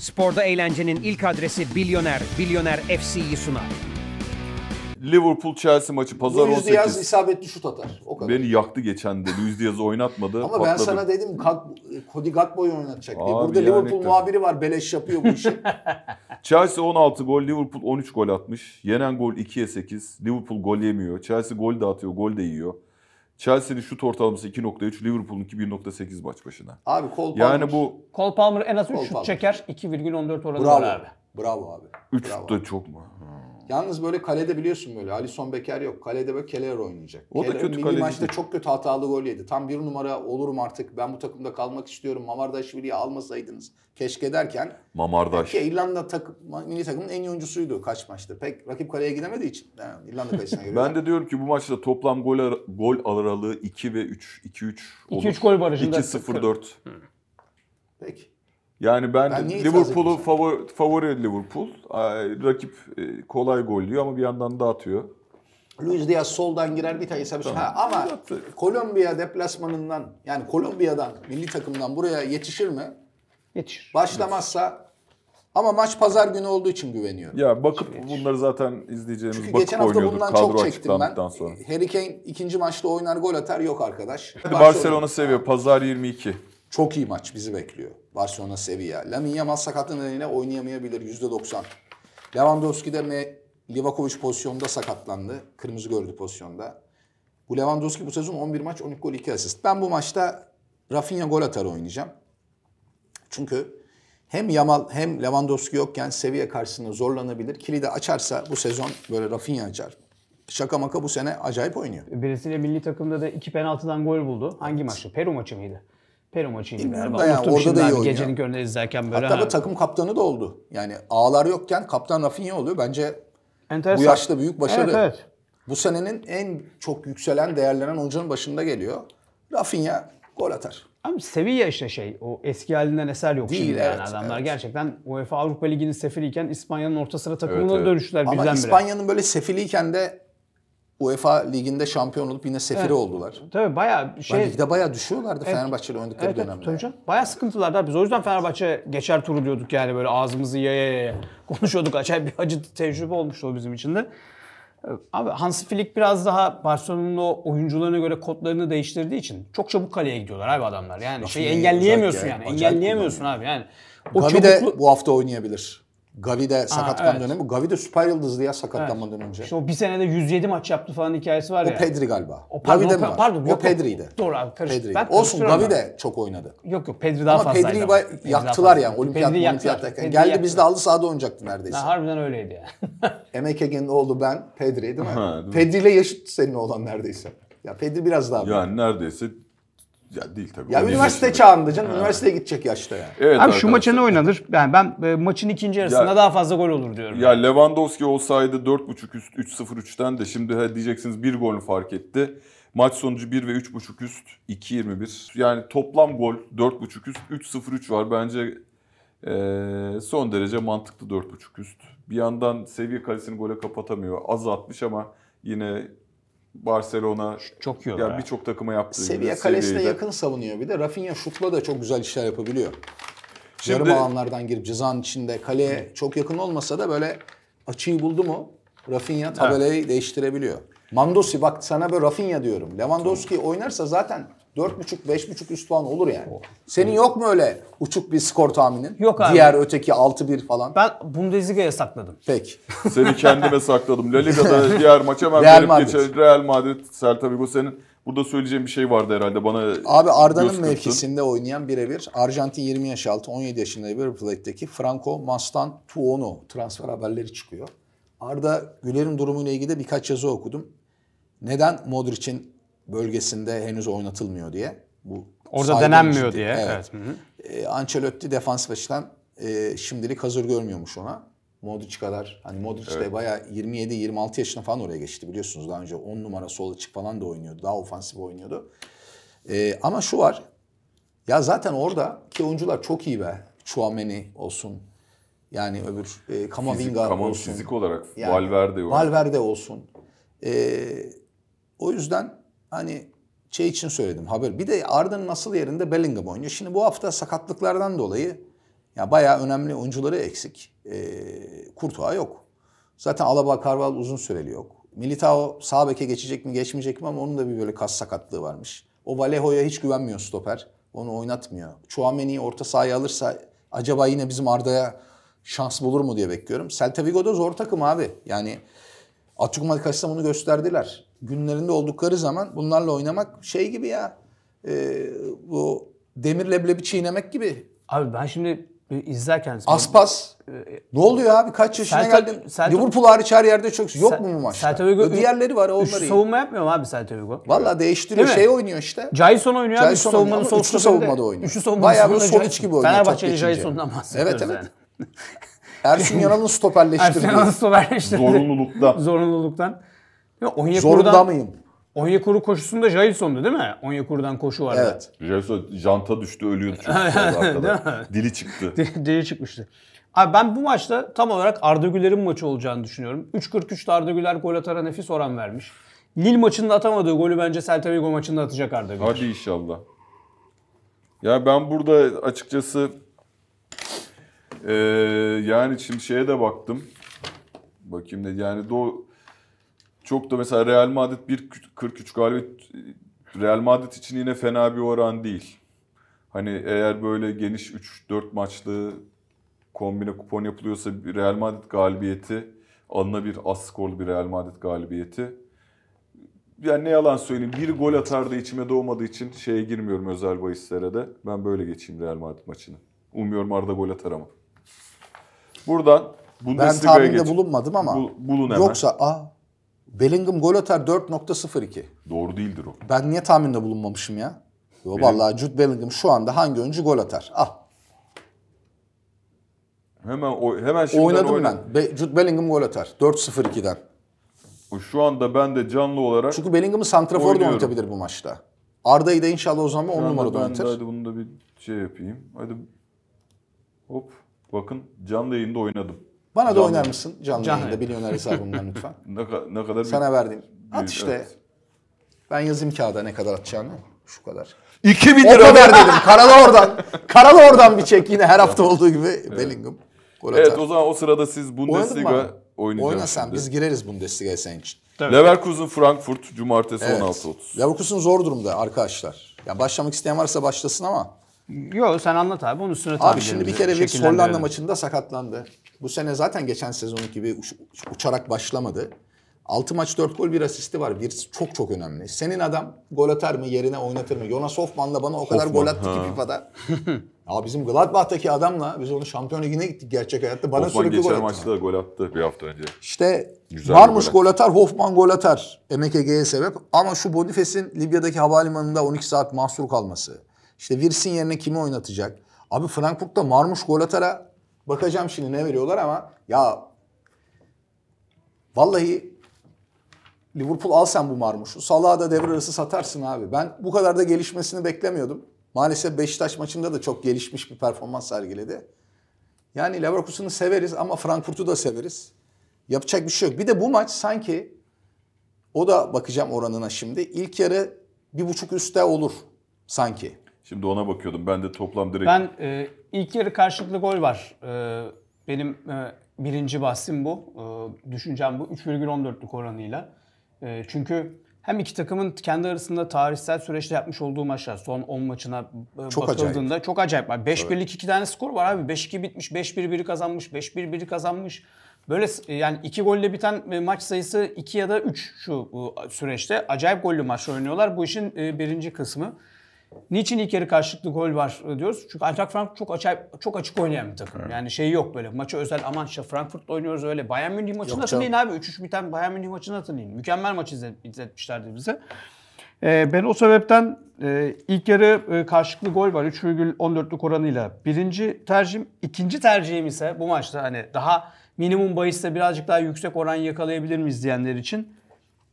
Sporda eğlencenin ilk adresi Bilyoner, Bilyoner FC'yi sunar. Liverpool Chelsea maçı pazar Luis 18. Diaz isabetli şut atar. O kadar. Beni yaktı geçen de. Luis Diaz'ı oynatmadı. Ama patladım. ben sana dedim Cody Gatboy oynatacak diye. Abi Burada yani Liverpool muhabiri var. Beleş yapıyor bu işi. Chelsea 16 gol, Liverpool 13 gol atmış. Yenen gol 2'ye 8. Liverpool gol yemiyor. Chelsea gol de atıyor, gol de yiyor. Chelsea'nin şut ortalaması 2.3, Liverpool'unki 1.8 maç başına. Abi Cole Palmer. Yani bu Cole Palmer en az 3 şut Palmer. çeker. 2,14 oranı Bravo. var abi. Bravo abi. 3 de çok mu? Ha. Yalnız böyle kalede biliyorsun böyle Alison Becker yok. Kalede böyle Keller oynayacak. O Keller da kötü kaleci. maçta çok kötü hatalı gol yedi. Tam bir numara olurum artık ben bu takımda kalmak istiyorum. Mamardaşvili'yi almasaydınız keşke derken. Mamardaş. İrlanda takım, mini takımın en iyi oyuncusuydu kaç maçta. Pek rakip kaleye gidemediği için yani İrlanda kalesine göre. ben de diyorum ki bu maçta toplam gol, ar- gol aralığı 2 ve 3. 2-3 olur. 2-3 gol barajında. 2-0-4. Peki. Yani ben, ben Liverpool'u favori, favori Liverpool. Rakip e, kolay gol diyor ama bir yandan da atıyor. Luis Diaz soldan girer bir tane tamam. ha, ama Kolombiya deplasmanından yani Kolombiya'dan milli takımdan buraya yetişir mi? Yetişir. Başlamazsa ama maç pazar günü olduğu için güveniyorum. Ya bakıp yetişir. bunları zaten izleyeceğimiz Çünkü bakıp geçen hafta bundan kadro çok çektim ben. Sonra. Harry Kane ikinci maçta oynar gol atar yok arkadaş. Barcelona, Barcelona seviyor pazar 22. Çok iyi maç bizi bekliyor. Barcelona Sevilla. Lamin Yamal sakatlığı nedeniyle oynayamayabilir yüzde %90. Lewandowski de ne Livakovic pozisyonda sakatlandı. Kırmızı gördü pozisyonda. Bu Lewandowski bu sezon 11 maç 12 gol 2 asist. Ben bu maçta Rafinha gol atar oynayacağım. Çünkü hem Yamal hem Lewandowski yokken seviye karşısında zorlanabilir. Kilidi açarsa bu sezon böyle Rafinha açar. Şaka maka bu sene acayip oynuyor. Brezilya milli takımda da iki penaltıdan gol buldu. Hangi maçtı? Peru maçı mıydı? Peru maçıydı galiba. Yani, orada da iyi oynuyor. Gecenin köründe izlerken böyle. Hatta da takım kaptanı da oldu. Yani ağlar yokken kaptan Rafinha oluyor. Bence Enteresan. bu yaşta büyük başarı. Evet, evet. Bu senenin en çok yükselen, değerlenen oyuncunun başında geliyor. Rafinha gol atar. Ama Sevilla işte şey o eski halinden eser yok Değil, şimdi evet, yani adamlar evet. gerçekten UEFA Avrupa Ligi'nin sefiliyken İspanya'nın orta sıra takımına evet, evet. dönüştüler Ama Ama İspanya'nın böyle sefiliyken de UEFA liginde şampiyon olup yine sefiri evet. oldular. Tabii bayağı şey... Ben ligde bayağı düşüyorlardı evet, ile oynadıkları evet, dönemde. Tabii canım. sıkıntılar da. Biz o yüzden Fenerbahçe geçer turu diyorduk yani böyle ağzımızı yaya yaya konuşuyorduk. Acayip bir acı tecrübe olmuştu o bizim için de. Ee, abi Hansi Flick biraz daha Barcelona'nın o oyuncularına göre kodlarını değiştirdiği için çok çabuk kaleye gidiyorlar abi adamlar. Yani Şey engelleyemiyorsun yani. Engelleyemiyorsun abi yani. O Gavi çabuklu... de bu hafta oynayabilir. Gavi de sakatkan evet. dönemi. Gavi de süper yıldızdı ya sakatlanmadan evet. önce. İşte o bir senede 107 maç yaptı falan hikayesi var ya. O Pedri galiba. O pardon, Gavi de mi var? Pardon, yok, o Pedri'ydi. Doğru abi karıştı. Pedri'ydi. Ben Olsun Gavi de çok oynadı. Yok yok Pedri daha fazlaydı. Pedri'yi ama. Pedri yaktılar yani olimpiyat, Pedri olimpiyat yaktılar. Geldi bizde aldı sahada oynayacaktı neredeyse. Ha, harbiden öyleydi ya. Emek Ege'nin oğlu ben Pedri değil mi? Pedri ile yaşıt senin oğlan neredeyse. Ya Pedri biraz daha. Yani neredeyse ya değil tabii. Ya üniversite çağında canım. Ha. Üniversiteye gidecek yaşta yani. Evet, Abi arkadaşlar. şu maça ne oynanır? Ben ben e, maçın ikinci yarısında ya, daha fazla gol olur diyorum. Ya yani. Lewandowski olsaydı 4.5 üst 3-0-3'ten de şimdi he, diyeceksiniz bir gol fark etti. Maç sonucu 1 ve 3.5 üst 2.21. Yani toplam gol 4.5 üst 3-0-3 var. Bence e, son derece mantıklı 4.5 üst. Bir yandan seviye kalesini gole kapatamıyor. Az atmış ama yine Barcelona çok iyi yani birçok takıma yaptığı seviye kalesine yakın savunuyor bir de Rafinha şutla da çok güzel işler yapabiliyor. Şimdi, Yarım alanlardan girip cızan içinde kaleye evet. çok yakın olmasa da böyle açıyı buldu mu Rafinha tabelayı evet. değiştirebiliyor. Mandosi bak sana böyle Rafinha diyorum. Lewandowski evet. oynarsa zaten 4,5-5,5 üst puan olur yani. Oh. Senin yok mu öyle uçuk bir skor tahminin? Yok abi. Diğer öteki 6-1 falan. Ben Bundesliga'ya sakladım. Peki. Seni kendime sakladım. La Liga'da diğer maça hemen Real verip Madrid. geçer. Real Madrid, Celta Vigo senin. Burada söyleyeceğim bir şey vardı herhalde bana. Abi Arda'nın mevkisinde oynayan birebir Arjantin 20 yaş altı 17 yaşında River Franco Mastan Tuono transfer haberleri çıkıyor. Arda Güler'in durumuyla ilgili de birkaç yazı okudum. Neden Modric'in bölgesinde henüz oynatılmıyor diye. Bu Orada denenmiyor diye. Evet. evet. E, Ancelotti defans açıdan e, şimdilik hazır görmüyormuş ona. Modric kadar hani Modric evet. de bayağı 27-26 yaşına falan oraya geçti biliyorsunuz. Daha önce 10 numara sol açık falan da oynuyordu. Daha ofansif oynuyordu. E, ama şu var. Ya zaten orada ki oyuncular çok iyi be. Chouameni olsun. Yani öbür e, Kamavinga fizik, olsun. Fizik olarak yani, Valverde, Valverde olsun. Valverde olsun. E, o yüzden hani şey için söyledim haber. Bir de Arda'nın nasıl yerinde Bellingham oynuyor. Şimdi bu hafta sakatlıklardan dolayı ya yani bayağı önemli oyuncuları eksik. E, ee, Kurtuğa yok. Zaten Alaba Karval uzun süreli yok. Militao sağ beke geçecek mi geçmeyecek mi ama onun da bir böyle kas sakatlığı varmış. O Valeho'ya hiç güvenmiyor stoper. Onu oynatmıyor. Chouameni'yi orta sahaya alırsa acaba yine bizim Arda'ya şans bulur mu diye bekliyorum. Celta Vigo'da zor takım abi. Yani Atıkman Kaş'ta bunu gösterdiler. Günlerinde oldukları zaman bunlarla oynamak şey gibi ya. E, bu demir leblebi çiğnemek gibi. Abi ben şimdi izlerken... Aspas. E, e, ne oluyor abi? Kaç yaşına Celta, geldin? Celta, Liverpool hariç her yerde çok. Yok Celta, mu bu maçta? Celta Diğerleri var onları. Üçlü savunma yapmıyor mu abi Celta Valla değiştiriyor. Değil şey mi? oynuyor işte. Jason oynuyor abi. Jason savunmanın sol Üçlü savunmada oynuyor. Üçlü savunmada Bayağı böyle sol iç gibi oynuyor. Fenerbahçeli Jason'dan bahsediyoruz evet, evet. yani. Ersun Yanal'ın stoperleştirdiği. Ersun Yanal'ın stoperleştirdiği. Zorunlulukta. Zorunluluktan. Zorunda mıyım? Onyekuru koşusunda Jailson'du değil mi? Onyekuru'dan koşu vardı. Evet. Jailson janta düştü ölüyordu çünkü. Dili çıktı. Dili, çıkmıştı. Abi ben bu maçta tam olarak Arda Güler'in maçı olacağını düşünüyorum. 3.43'te Arda Güler gol atara nefis oran vermiş. Lille maçında atamadığı golü bence Celta Vigo maçında atacak Arda Güler. Hadi inşallah. Ya ben burada açıkçası ee, yani şimdi şeye de baktım. Bakayım ne yani do çok da mesela Real Madrid 1 43 galibiyet Real Madrid için yine fena bir oran değil. Hani eğer böyle geniş 3-4 maçlı kombine kupon yapılıyorsa Real Madrid galibiyeti alına bir az skorlu bir Real Madrid galibiyeti. Yani ne yalan söyleyeyim bir gol atar da içime doğmadığı için şeye girmiyorum özel bahislere de. Ben böyle geçeyim Real Madrid maçını. Umuyorum Arda gol atar ama. Buradan Bundesliga'ya Ben tahminde bulunmadım ama Bu, bulun hemen. yoksa a Bellingham gol atar 4.02. Doğru değildir o. Ben niye tahminde bulunmamışım ya? Yo, Benim... vallahi Jude Bellingham şu anda hangi oyuncu gol atar? Al. Hemen o, hemen şimdi oynadım oynadım. ben. Be, Jude Bellingham gol atar 4.02'den şu anda ben de canlı olarak Çünkü Bellingham'ı santrafor da oynatabilir bu maçta. Arda'yı da inşallah o zaman 10 numarada oynatır. Hadi bunu da bir şey yapayım. Hadi hop Bakın canlı yayında oynadım. Bana canlı. da oynar mısın canlı, canlı yayında milyoner hesabımdan lütfen. ne, ne kadar Sana bir... verdiğim. At işte. Evet. Ben yazayım kağıda ne kadar atacağını. Şu kadar. 2000 lira. O kadar dedim. Karala oradan. Karala oradan bir çek yine her hafta olduğu gibi evet. Bellingham. Gol evet o zaman o sırada siz Bundesliga oynayacaksınız. Oynasan şimdi. biz gireriz Bundesliga'ya senin için. Tabii. Leverkusen Frankfurt cumartesi evet. 16.30. Leverkusen zor durumda arkadaşlar. Ya başlamak isteyen varsa başlasın ama Yok sen anlat abi onun üstüne Abi şimdi bir kere bir Hollanda maçında sakatlandı. Bu sene zaten geçen sezon gibi uç, uçarak başlamadı. 6 maç 4 gol bir asisti var. Bir çok çok önemli. Senin adam gol atar mı yerine oynatır mı? Jonas Hoffman'la bana o kadar Hoffman, gol attı ha. ki FIFA'da. ya bizim Gladbach'taki adamla biz onu şampiyon ligine gittik gerçek hayatta. Bana Hoffman sürekli gol attı. maçta da gol attı bir hafta önce. İşte Güzel varmış gol, gol atar Hoffman gol atar. MKG'ye sebep. Ama şu Bonifes'in Libya'daki havalimanında 12 saat mahsur kalması. İşte Virsin yerine kimi oynatacak? Abi Frankfurt'ta Marmuş gol atara bakacağım şimdi ne veriyorlar ama ya vallahi Liverpool al sen bu Marmuş'u. Salah'a da devre arası satarsın abi. Ben bu kadar da gelişmesini beklemiyordum. Maalesef Beşiktaş maçında da çok gelişmiş bir performans sergiledi. Yani Leverkusen'ı severiz ama Frankfurt'u da severiz. Yapacak bir şey yok. Bir de bu maç sanki o da bakacağım oranına şimdi. İlk yarı bir buçuk üstte olur sanki. Şimdi ona bakıyordum. Ben de toplam direkt... Ben e, ilk yarı karşılıklı gol var. E, benim e, birinci bahsim bu. E, düşüncem bu. 3,14'lük oranıyla. E, çünkü hem iki takımın kendi arasında tarihsel süreçte yapmış olduğu maçlar son 10 maçına e, çok bakıldığında acayip. çok acayip var. 5-1'lik iki tane skor var abi. 5-2 bitmiş, 5 1 biri kazanmış, 5 1 biri kazanmış. Böyle e, yani iki golle biten e, maç sayısı 2 ya da 3 şu süreçte. Acayip gollü maç oynuyorlar. Bu işin birinci kısmı. Niçin ilk yarı karşılıklı gol var e, diyoruz? Çünkü Eintracht Frankfurt çok açık, çok açık oynayan bir takım. Evet. Yani şey yok böyle maçı özel aman işte Frankfurt'la oynuyoruz öyle. Bayern Münih maçını hatırlayın abi. 3-3 biten Bayern Münih maçını hatırlayın. Mükemmel maç izlet, izletmişlerdi bize. Ee, ben o sebepten e, ilk yarı e, karşılıklı gol var 3,14'lük oranıyla. Birinci tercihim, ikinci tercihim ise bu maçta hani daha minimum bahiste birazcık daha yüksek oran yakalayabilir miyiz diyenler için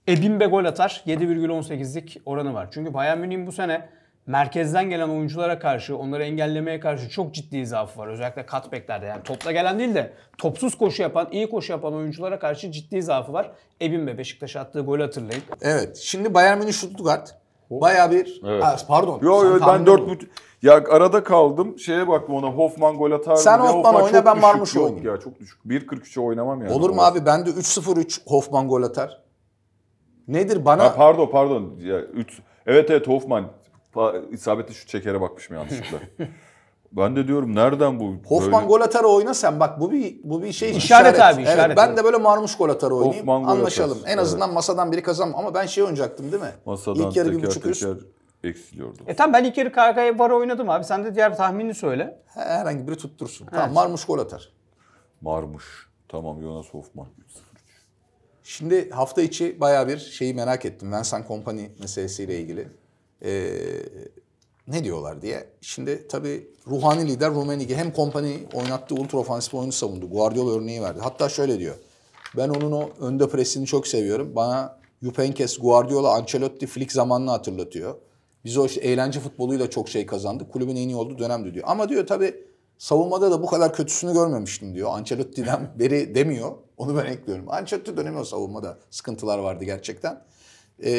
Ebimbe gol atar 7,18'lik oranı var. Çünkü Bayern Münih bu sene merkezden gelen oyunculara karşı, onları engellemeye karşı çok ciddi zaafı var. Özellikle cutback'lerde yani topla gelen değil de topsuz koşu yapan, iyi koşu yapan oyunculara karşı ciddi zaafı var. Ebin Ebimbe Beşiktaş attığı golü hatırlayın. Evet. Şimdi Bayern Münih Stuttgart oh. Baya bir evet. ha, pardon. Yok yok ben dört buçuk. Ya arada kaldım. Şeye baktım ona Hoffman gol atar mı? Sen Hoffman, Hoffman oyna ben Marmuş oynayayım. Ya çok düşük. 1.43'e oynamam yani. Olur mu abi? Ben de 3-0-3 Hoffman gol atar. Nedir bana? Ha, pardon pardon. Ya, 3 Evet evet Hoffman isabetli şu çekere bakmışım yanlışlıkla. ben de diyorum nereden bu? Hoffman böyle... gol atar oyna sen bak bu bir bu bir şey işaret, işaret abi işaret. Evet, ben de böyle marmuş gol atar oynayayım. Hoffman Anlaşalım. Atar. En azından evet. masadan biri kazan ama ben şey oynayacaktım değil mi? Masadan İlk yarı teker, bir buçuk teker, üst eksiliyordu. E tamam ben ilk yarı KK'ya var oynadım abi. Sen de diğer tahminini söyle. Herhangi biri tuttursun. Evet. Marmuş gol atar. Marmuş. Tamam Jonas Hoffman. Şimdi hafta içi baya bir şeyi merak ettim. Vincent Kompany meselesiyle ilgili e, ne diyorlar diye. Şimdi tabi ruhani lider Rumenigi hem kompani oynattı, ultra ofansif oyunu savundu. Guardiola örneği verdi. Hatta şöyle diyor. Ben onun o önde presini çok seviyorum. Bana Jupenkes, Guardiola, Ancelotti, Flick zamanını hatırlatıyor. Biz o işte eğlence futboluyla çok şey kazandık. Kulübün en iyi olduğu dönemdi diyor. Ama diyor tabi savunmada da bu kadar kötüsünü görmemiştim diyor. Ancelotti'den beri demiyor. Onu ben ekliyorum. Ancelotti dönemi o savunmada sıkıntılar vardı gerçekten. E,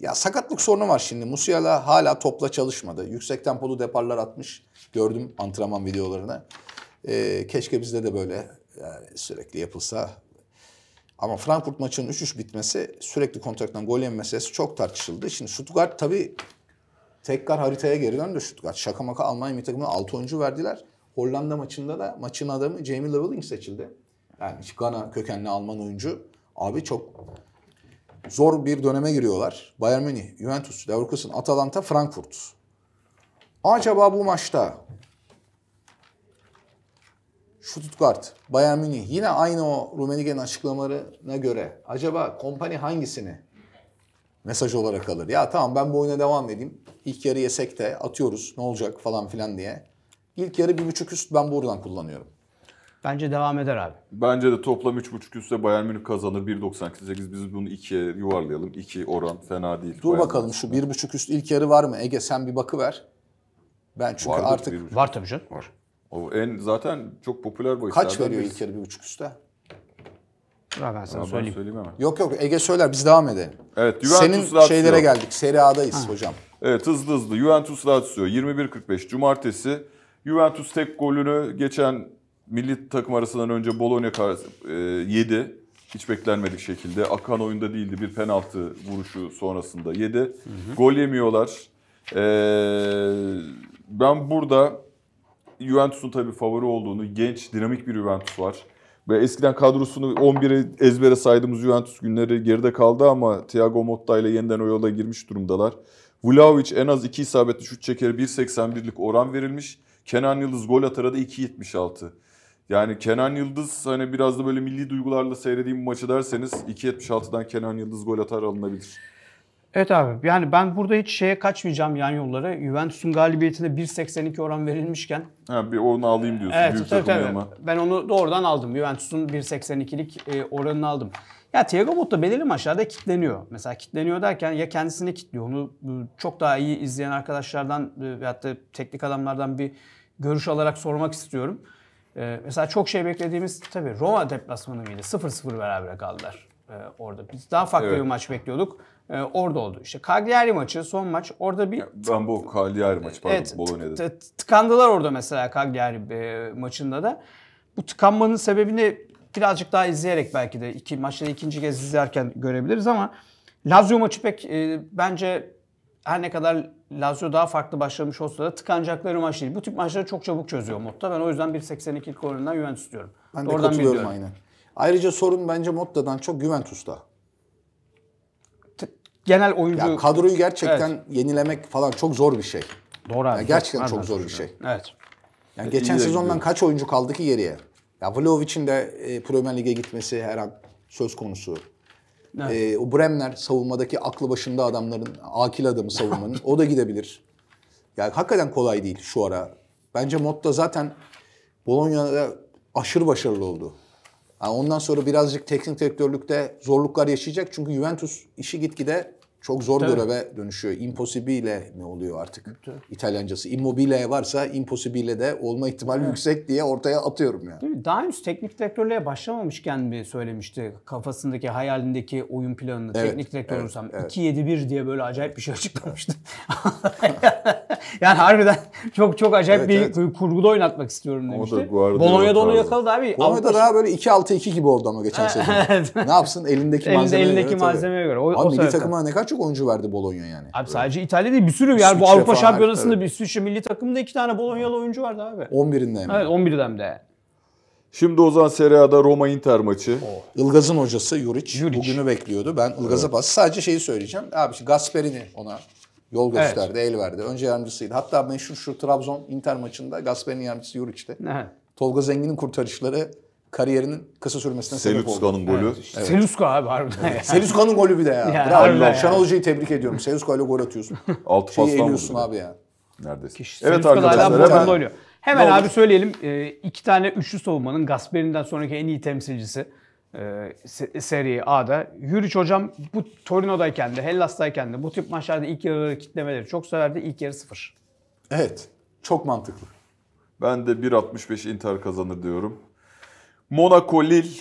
ya sakatlık sorunu var şimdi. Musiala hala topla çalışmadı. Yüksek tempolu deparlar atmış. Gördüm antrenman videolarını. E, keşke bizde de böyle yani sürekli yapılsa. Ama Frankfurt maçının 3-3 bitmesi, sürekli kontraktan gol yeme meselesi çok tartışıldı. Şimdi Stuttgart tabii tekrar haritaya geri döndü Stuttgart. Şaka maka Almanya bir takımına 6 oyuncu verdiler. Hollanda maçında da maçın adamı Jamie Leveling seçildi. Yani Gana kökenli Alman oyuncu. Abi çok zor bir döneme giriyorlar. Bayern Münih, Juventus, Leverkusen, Atalanta, Frankfurt. Acaba bu maçta Stuttgart, Bayern Münih yine aynı o Rummenigge'nin açıklamalarına göre acaba kompani hangisini mesaj olarak alır? Ya tamam ben bu oyuna devam edeyim. İlk yarı yesek de atıyoruz ne olacak falan filan diye. İlk yarı bir buçuk üst ben buradan kullanıyorum. Bence devam eder abi. Bence de toplam 3.5 üstte Bayern Münih kazanır. 1.98 biz bunu 2'ye yuvarlayalım. 2 oran fena değil. Dur bakalım şu 1.5 üst ilk yarı var mı? Ege sen bir bakıver. Ben çünkü Vardır, artık... Var tabii canım. Var. O en zaten çok popüler bu Kaç veriyor ilk yarı 1.5 üstte? Ya ben sana söyleyeyim. söyleyeyim hemen. Yok yok Ege söyler biz devam edelim. Evet Juventus Senin Lazio. şeylere geldik. Serie A'dayız ha. hocam. Evet hızlı hızlı. Juventus Lazio 21.45 Cumartesi. Juventus tek golünü geçen milli takım arasından önce Bologna karşı e, yedi. Hiç beklenmedik şekilde. Akan oyunda değildi. Bir penaltı vuruşu sonrasında yedi. Hı hı. Gol yemiyorlar. E, ben burada Juventus'un tabii favori olduğunu, genç, dinamik bir Juventus var. Ve eskiden kadrosunu 11'e ezbere saydığımız Juventus günleri geride kaldı ama Thiago Motta ile yeniden o yola girmiş durumdalar. Vlaovic en az 2 isabetli şut çekeri 1.81'lik oran verilmiş. Kenan Yıldız gol atara 2.76. Yani Kenan Yıldız hani biraz da böyle milli duygularla seyredeyim maçı derseniz 2.76'dan Kenan Yıldız gol atar alınabilir. Evet abi yani ben burada hiç şeye kaçmayacağım yan yollara. Juventus'un galibiyetine 1.82 oran verilmişken. Ha bir onu alayım diyorsun evet, büyük tabii, tabii. Ama. Ben onu doğrudan aldım. Juventus'un 1.82'lik e, oranını aldım. Ya Thiago Motta belirli maçlarda kitleniyor. Mesela kitleniyor derken ya kendisini kitliyor. Onu e, çok daha iyi izleyen arkadaşlardan e, veyahut da teknik adamlardan bir görüş alarak sormak istiyorum. Ee, mesela çok şey beklediğimiz tabii Roma deplasmanı mıydı? 0-0 beraber kaldılar ee, orada. Biz daha farklı evet. bir maç bekliyorduk. Ee, orada oldu. İşte Cagliari maçı son maç orada bir... Ben bu Cagliari maçı pardon evet, Bologna'da. Tıkandılar orada mesela Cagliari e, maçında da. Bu tıkanmanın sebebini birazcık daha izleyerek belki de iki maçları ikinci kez izlerken görebiliriz ama Lazio maçı pek e, bence her ne kadar Lazio daha farklı başlamış olsa da tıkanacakları maç değil. Bu tip maçları çok çabuk çözüyor Motta. Ben o yüzden 1.82'lik oranından Juventus diyorum. Ben de Doğrudan katılıyorum biliyorum. aynen. Ayrıca sorun bence Motta'dan çok Juventus'ta. T- genel oyuncu... Ya kadroyu gerçekten evet. yenilemek falan çok zor bir şey. Doğru abi. Yani gerçekten çok zor bir şey. Evet. Yani e, geçen sezondan gidiyor. kaç oyuncu kaldı ki geriye? Ya Vlahovic'in de e, Premier Lig'e gitmesi her an söz konusu. Evet. E, o Bremner savunmadaki aklı başında adamların, akil adamı savunmanın o da gidebilir. Yani hakikaten kolay değil şu ara. Bence Motta zaten Bologna'da aşırı başarılı oldu. Yani ondan sonra birazcık teknik direktörlükte zorluklar yaşayacak. Çünkü Juventus işi gitgide çok zor Tabii. göreve dönüşüyor. Impossibile mi oluyor artık Tabii. İtalyancası? Immobile varsa impossibile de olma ihtimali evet. yüksek diye ortaya atıyorum yani. Değil Daha henüz teknik direktörlüğe başlamamışken mi söylemişti kafasındaki, hayalindeki oyun planını evet, teknik direktör evet, olursam evet. 2-7-1 diye böyle acayip bir şey açıklamıştı. yani harbiden çok çok acayip evet, bir evet. kurguda oynatmak istiyorum demişti. Bologna'da onu yakaladı abi. Bologna'da daha böyle 2-6-2 gibi oldu ama geçen sezon. ne yapsın elindeki malzemeye elindeki göre. Elindeki malzemeye göre. abi o milli takıma ne kadar çok oyuncu verdi Bologna yani. Abi Öyle. sadece İtalya değil bir sürü bir yani bu Avrupa falan, Şampiyonası'nda evet. bir sürü milli takımda iki tane Bolognalı oyuncu vardı abi. 11'inde mi? Evet 11'den de. Şimdi o zaman Serie A'da Roma Inter maçı. Oh. Ilgaz'ın hocası Juric, Juric bugünü bekliyordu. Ben Ilgaz'a evet. pas. Sadece şeyi söyleyeceğim. Abi işte Gasperini ona yol gösterdi, evet. el verdi. Önce yardımcısıydı. Hatta meşhur şu Trabzon Inter maçında Gasperini yardımcısı Juric'ti. Tolga Zengin'in kurtarışları kariyerinin kısa sürmesine sebep oldu. Selüska'nın golü. Evet. Evet. Selüska abi harbiden. Evet. Selüska'nın golü bir de ya. ya Bravo. Şenol Hoca'yı tebrik ediyorum. Selüska ile gol atıyorsun. Altı pasla eliyorsun abi ya. Neredesin? Kişi, evet Selüska arkadaşlar. Hemen, hemen abi söyleyelim. E, iki tane üçlü savunmanın Gasperi'nden sonraki en iyi temsilcisi e, Serie A'da. Yuriç hocam bu Torino'dayken de Hellas'tayken de bu tip maçlarda ilk yarıları kitlemeleri çok severdi. İlk yarı sıfır. Evet. Çok mantıklı. Ben de 1.65 Inter kazanır diyorum. Monaco Lille.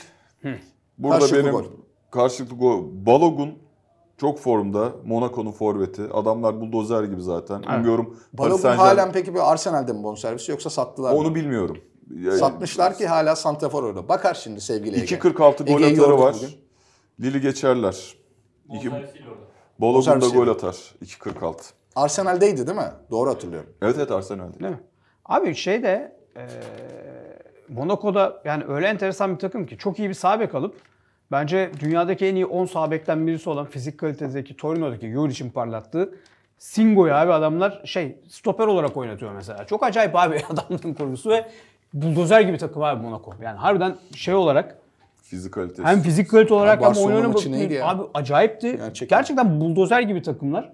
Burada karşılıklı benim gol. karşılıklı gol. Balogun çok formda. Monaco'nun forveti. Adamlar buldozer gibi zaten. Evet. Bilmiyorum. Balogun halen peki bir Arsenal'de mi bonservisi yoksa sattılar mı? Onu bilmiyorum. Yani, Satmışlar ki hala Santrafor orada. Bakar şimdi sevgili Ege. 2.46 gol atarı var. Lili geçerler. İki Balogun da gol atar. 2.46. Arsenal'deydi değil mi? Doğru hatırlıyorum. Evet evet Arsenal'de. Değil mi? Abi şey de ee, Monaco'da yani öyle enteresan bir takım ki çok iyi bir sağ bek alıp bence dünyadaki en iyi 10 sağ birisi olan fizik kalitesindeki Torino'daki Juric'in parlattığı Singo'yu abi adamlar şey stoper olarak oynatıyor mesela. Çok acayip abi adamların kurgusu ve buldozer gibi takım abi Monaco. Yani harbiden şey olarak fizik kalitesi. Hem fizik kalite olarak yani hem oyunu abi acayipti. Gerçekten. Gerçekten buldozer gibi takımlar.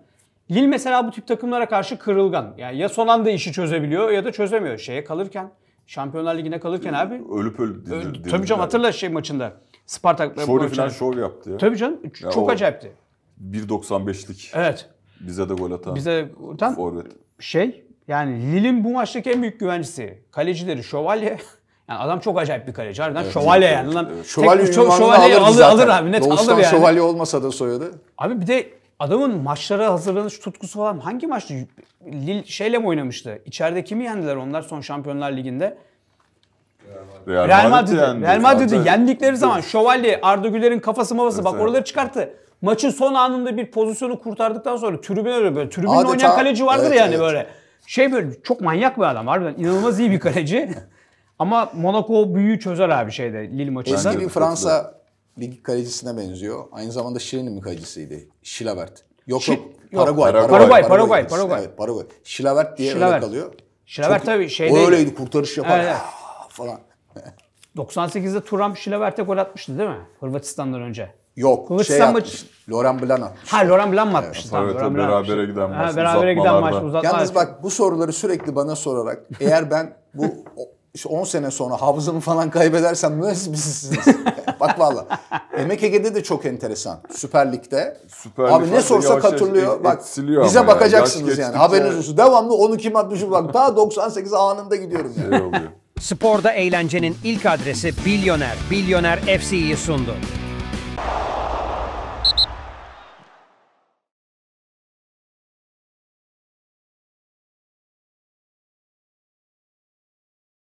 Lille mesela bu tip takımlara karşı kırılgan. Yani ya son anda işi çözebiliyor ya da çözemiyor. Şeye kalırken Şampiyonlar Ligi'ne kalırken ee, abi. Ölüp ölüp öl, Tabii canım yani. hatırla şey maçında. Spartak Şori falan şov yaptı ya. Tabii canım ya çok o, acayipti. 1.95'lik. Evet. Bize de gol atan. Bize atan. Forvet. Şey yani Lille'in bu maçtaki en büyük güvencesi. Kalecileri şövalye. Yani adam çok acayip bir kaleci. Harbiden evet, şövalye yani. Adam evet. Şövalye, tek, şövalye alır, alır abi. Net Doğuştan alır yani. şövalye olmasa da soyadı. Abi bir de Adamın maçlara hazırlanış tutkusu falan hangi maçta? Lil şeyle mi oynamıştı? İçeride kimi yendiler onlar son Şampiyonlar Ligi'nde? Real, Real Madrid'i Real Madrid'i yendikleri zaman Şövalye, Arda Güler'in kafası mavası evet, bak oraları çıkarttı. Maçın son anında bir pozisyonu kurtardıktan sonra tribün öyle böyle. Tribünle Adeta, oynayan kaleci vardır evet, yani evet. böyle. Şey böyle çok manyak bir adam var. Yani inanılmaz iyi bir kaleci. Ama Monaco büyüğü çözer abi şeyde Lille maçında. Eski bir Fransa ligi kalecisine benziyor. Aynı zamanda Şili'nin mi kalecisiydi? Şilavert. Yok Şi- yok. Paraguay, Paraguay, Paraguay, Paraguay, Paraguay, Paraguay. Evet, Paraguay. Şilavert diye Şilavert. öyle kalıyor. Şilavert Çok, tabii şeyde. O öyleydi kurtarış yapar evet. Ah, falan. 98'de Turam Şilavert'e gol atmıştı değil mi? Hırvatistan'dan önce. Yok. Şey Hırvatistan şey maçı. Atmış, Laurent Blanc atmış. Ha Loren Blanc mı atmıştı? Evet, evet Laurent berabere atmıştı. giden maç. Ha, berabere giden maç uzatmalarda. Yalnız bak bu soruları sürekli bana sorarak eğer ben bu 10 sene sonra hafızamı falan kaybedersem nasıl bir sizsiniz? Bak valla. Emek Ege'de de çok enteresan. Süper Lig'de. Süper Abi ne sorsak katılıyor. Bak bize bakacaksınız yani. Geçtikçe... Haberiniz olsun. Devamlı onu kim atmış bak. Daha 98 anında gidiyorum yani. Şey Sporda eğlencenin ilk adresi Bilyoner. Bilyoner FC'yi sundu.